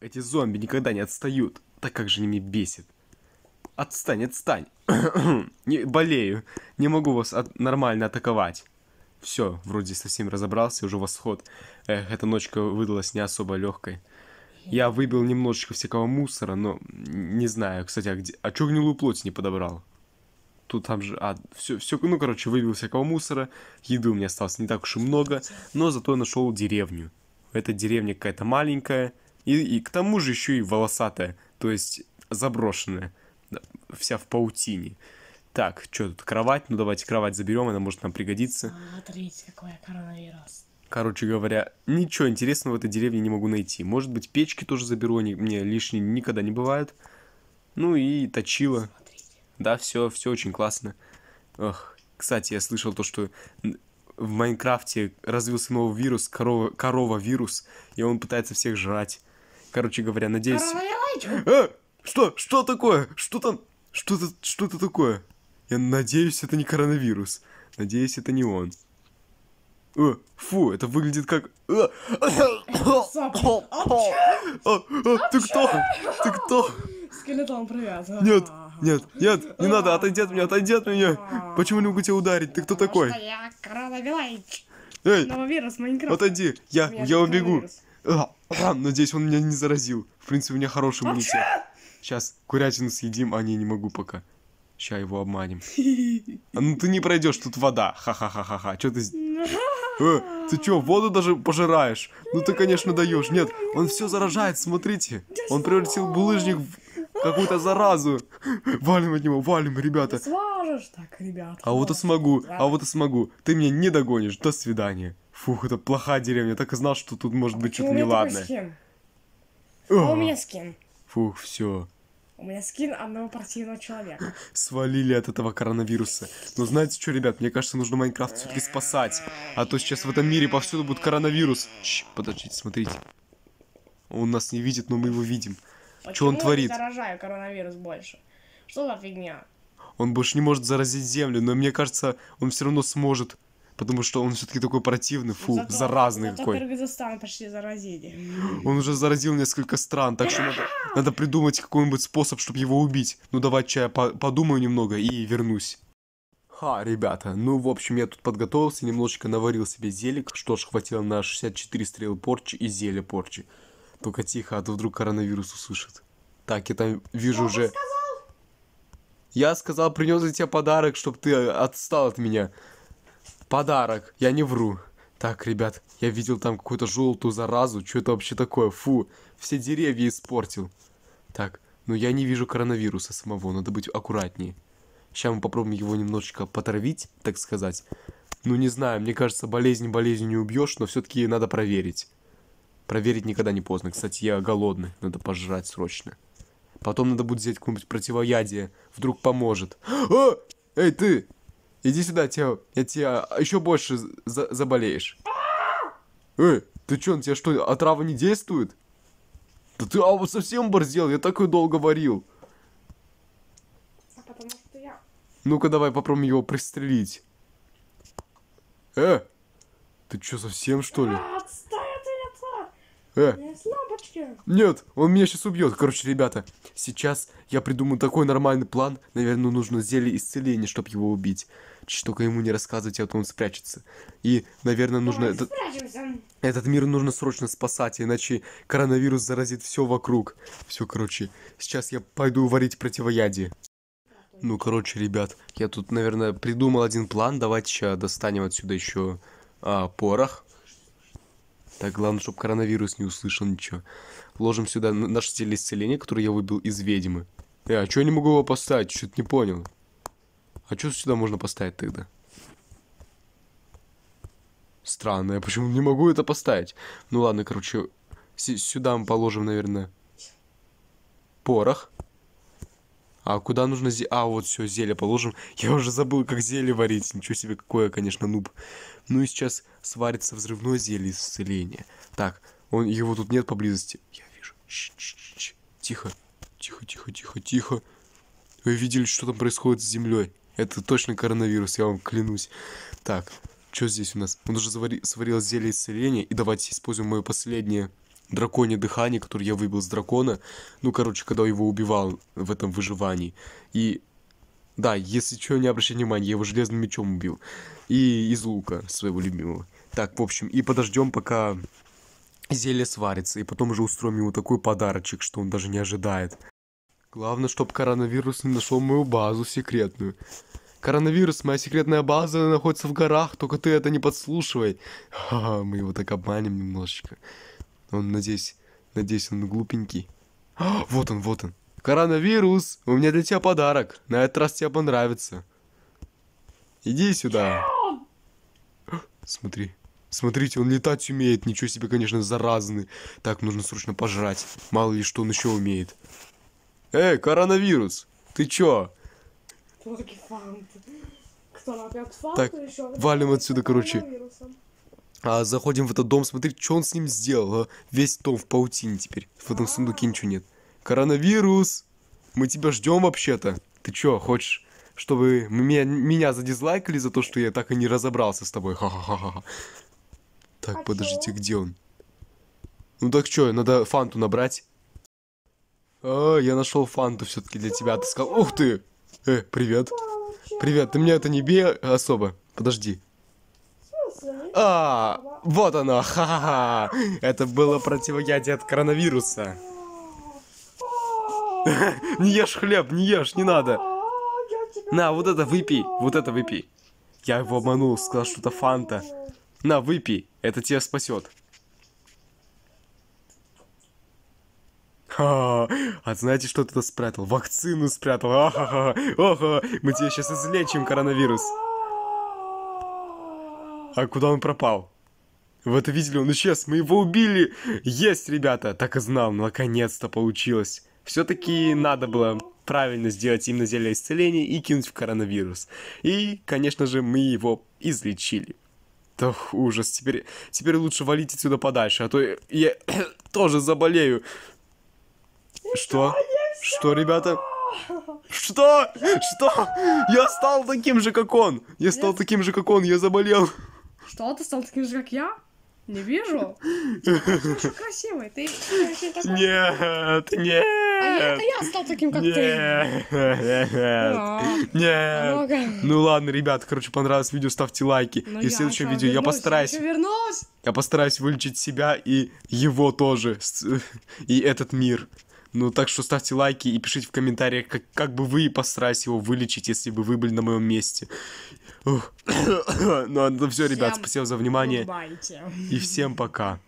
Эти зомби никогда не отстают. Так как же они меня бесит. Отстань, отстань. не болею. Не могу вас от нормально атаковать. Все, вроде совсем разобрался, уже восход. Эх, эта ночка выдалась не особо легкой. Я выбил немножечко всякого мусора, но не знаю, кстати, а где... А чё гнилую плоть не подобрал? Тут там же... А, все, все, ну, короче, выбил всякого мусора. Еды у меня осталось не так уж и много, но зато нашел деревню. Эта деревня какая-то маленькая, и, и к тому же еще и волосатая, то есть заброшенная, вся в паутине. Так, что тут, кровать? Ну давайте кровать заберем, она может нам пригодиться. А, смотрите, какой коронавирус. Короче говоря, ничего интересного в этой деревне не могу найти. Может быть, печки тоже заберу, они мне лишние никогда не бывают. Ну и точило. Смотрите. Да, все, все очень классно. Ох, кстати, я слышал то, что в Майнкрафте развился новый вирус, корова, корова-вирус, и он пытается всех жрать. Короче говоря, надеюсь... Э, что? Что такое? Что там? Что-то... Что-то такое. Я надеюсь, это не коронавирус. Надеюсь, это не он. Э, фу, это выглядит как... Э, э, э ты кто? Ты кто? Скелетон, привязан. Нет, а, нет, нет, не надо, отойди от меня, отойди от меня. А. Почему не могу тебя ударить? Ты кто такой? я коронавирус. Эй, отойди, я, я убегу. Э, надеюсь, он меня не заразил. В принципе, у меня хороший иммунитет. Сейчас курятину съедим, а не, не могу пока. Ща его обманем. А ну ты не пройдешь, тут вода. Ха-ха-ха-ха-ха. Че ты... Э, ты чё, воду даже пожираешь? Ну ты, конечно, даешь. Нет, он все заражает, смотрите. Он превратил булыжник в какую-то заразу. Валим от него, валим, ребята. Сможешь так, ребята. А вот и смогу, а вот и смогу. Ты меня не догонишь. До свидания. Фух, это плохая деревня. Я так и знал, что тут может быть что-то неладное. У меня Скин. О, а у меня скин. Фух, все. У меня скин одного партийного человека. Свалили от этого коронавируса. Но знаете что, ребят, мне кажется, нужно Майнкрафт все-таки спасать. А то сейчас в этом мире повсюду будет коронавирус. Ч, подождите, смотрите. Он нас не видит, но мы его видим. что он творит? Я заражаю коронавирус больше. Что за фигня? Он больше не может заразить Землю, но мне кажется, он все равно сможет потому что он все-таки такой противный, фу, зато, заразный зато какой. Кыргызстан почти заразили. Он уже заразил несколько стран, так что надо, надо придумать какой-нибудь способ, чтобы его убить. Ну давай, я по подумаю немного и вернусь. Ха, ребята, ну, в общем, я тут подготовился, немножечко наварил себе зелик, что ж, хватило на 64 стрелы порчи и зелья порчи. Только тихо, а то вдруг коронавирус услышит. Так, я там вижу Что уже... Сказал? Я сказал, принес для тебя подарок, чтобы ты отстал от меня подарок. Я не вру. Так, ребят, я видел там какую-то желтую заразу. Что это вообще такое? Фу, все деревья испортил. Так, ну я не вижу коронавируса самого, надо быть аккуратнее. Сейчас мы попробуем его немножечко потравить, так сказать. Ну не знаю, мне кажется, болезнь болезнью не убьешь, но все-таки надо проверить. Проверить никогда не поздно. Кстати, я голодный, надо пожрать срочно. Потом надо будет взять какое-нибудь противоядие, вдруг поможет. А! Эй, ты! Иди сюда, я тебя, я тебя еще больше за заболеешь. Эй, ты чё, на тебя что, отрава не действует? Да ты а, вот совсем борзел, я так долго варил. А я... Ну-ка, давай попробуем его пристрелить. Э, ты чё, совсем что ли? А, отстань, ты, э хочешь? Нет, он меня сейчас убьет. Короче, ребята, сейчас я придумаю такой нормальный план. Наверное, нужно зелье исцеления, чтобы его убить. Чуть только ему не рассказывать, а то он спрячется. И, наверное, нужно... Ой, этот... этот мир нужно срочно спасать, иначе коронавирус заразит все вокруг. Все, короче, сейчас я пойду варить противоядие. Ну, короче, ребят, я тут, наверное, придумал один план. Давайте сейчас достанем отсюда еще а, порох. Так, главное, чтобы коронавирус не услышал ничего. Ложим сюда наше телеисцеление, которое я выбил из ведьмы. Э, а что я не могу его поставить? Что-то не понял. А что сюда можно поставить тогда? Странно, я почему не могу это поставить? Ну ладно, короче, сюда мы положим, наверное, Порох. А куда нужно зелье? А, вот все, зелье положим. Я уже забыл, как зелье варить. Ничего себе, какое, конечно, нуб. Ну и сейчас сварится взрывное зелье исцеления. Так, он, его тут нет поблизости. Я вижу. Ч -ч -ч тихо, тихо, тихо, тихо, тихо. Вы видели, что там происходит с землей? Это точно коронавирус, я вам клянусь. Так, что здесь у нас? Он уже завари... сварил зелье исцеления. И давайте используем мое последнее драконе дыхание, который я выбил с дракона. Ну, короче, когда его убивал в этом выживании. И да, если что, не обращай внимания, я его железным мечом убил. И из лука своего любимого. Так, в общем, и подождем, пока зелье сварится. И потом уже устроим ему такой подарочек, что он даже не ожидает. Главное, чтобы коронавирус не нашел мою базу секретную. Коронавирус, моя секретная база находится в горах, только ты это не подслушивай. Ха-ха, мы его так обманем немножечко. Он, надеюсь, надеюсь, он глупенький. А, вот он, вот он. Коронавирус, у меня для тебя подарок. На этот раз тебе понравится. Иди сюда. Смотри. Смотрите, он летать умеет. Ничего себе, конечно, заразный. Так, нужно срочно пожрать. Мало ли, что он еще умеет. Эй, коронавирус, ты чё? Кто такой фант? Кто, опять Так, валим отсюда, короче. А, заходим в этот дом, смотреть, что он с ним сделал. А? Весь дом в паутине теперь. В этом сундуке ничего нет. Коронавирус! Мы тебя ждем вообще-то. Ты что, хочешь, чтобы меня, меня задизлайкали за то, что я так и не разобрался с тобой? Ха-ха-ха-ха. Так, а подождите, где он? Ну так что, надо фанту набрать. А, я нашел фанту все-таки для тебя. Ты сказал, ух ты! Э, привет. Привет, ты меня это не бей особо. Подожди. А, вот оно, ха-ха-ха. Это было противоядие от коронавируса. Не ешь хлеб, не ешь, не надо. На, вот это выпей, вот это выпей. Я его обманул, сказал, что это фанта. На, выпей, это тебя спасет. А знаете, что ты спрятал? Вакцину спрятал. ха мы тебя сейчас излечим коронавирус а куда он пропал? Вы это видели, он исчез, мы его убили! Есть, ребята! Так и знал, наконец-то получилось. Все-таки надо было правильно сделать именно зелье исцеления и кинуть в коронавирус. И, конечно же, мы его излечили. Да ужас, теперь, теперь лучше валить отсюда подальше, а то я тоже заболею. Что? Что, ребята? Что? Что? Я стал таким же, как он! Я стал таким же, как он, я заболел. Что ты стал таким же, как я? Не вижу. Слушай, красивый. Ты, ты такой... Нет, нет. А я, а я стал таким, как ты. Нет, нет. нет. Ну ладно, ребят, короче, понравилось видео, ставьте лайки. Ну и в следующем видео я постараюсь... я постараюсь вылечить себя и его тоже. И этот мир. Ну, так что ставьте лайки и пишите в комментариях, как, как бы вы постарались его вылечить, если бы вы были на моем месте. Ну, а ну все, ребят, спасибо за внимание. Рубайте. И всем пока.